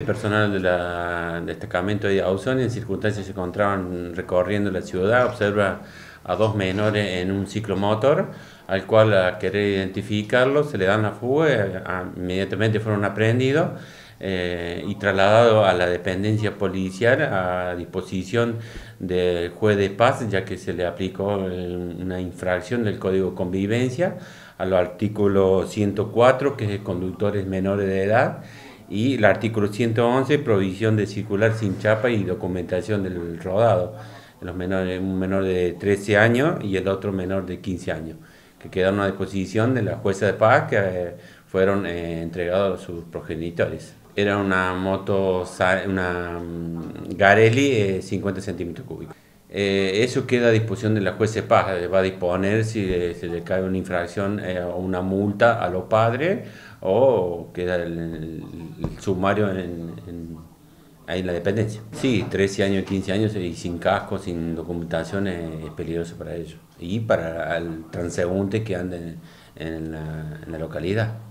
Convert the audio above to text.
El personal del destacamento de Ausonia, en circunstancias se encontraban recorriendo la ciudad, observa a dos menores en un ciclomotor, al cual a querer identificarlos se le dan la fuga, eh, inmediatamente fueron aprendidos eh, y trasladados a la dependencia policial a disposición del juez de paz, ya que se le aplicó eh, una infracción del Código de Convivencia al artículo 104, que es conductores menores de edad y el artículo 111, provisión de circular sin chapa y documentación del rodado. Los menores, un menor de 13 años y el otro menor de 15 años, que quedaron a disposición de la jueza de paz que eh, fueron eh, entregados a sus progenitores. Era una moto, una mm, Garelli 50 eh, centímetros cúbicos. eso queda a disposición de la jueza de paz, va a disponer si se le cae una infracción o una multa a los padres o queda el, sumario en, ahí la dependencia. Sí, 13 años, 15 años y sin casco, sin documentación es, peligroso para ellos y para el transeúnte que anda en la localidad.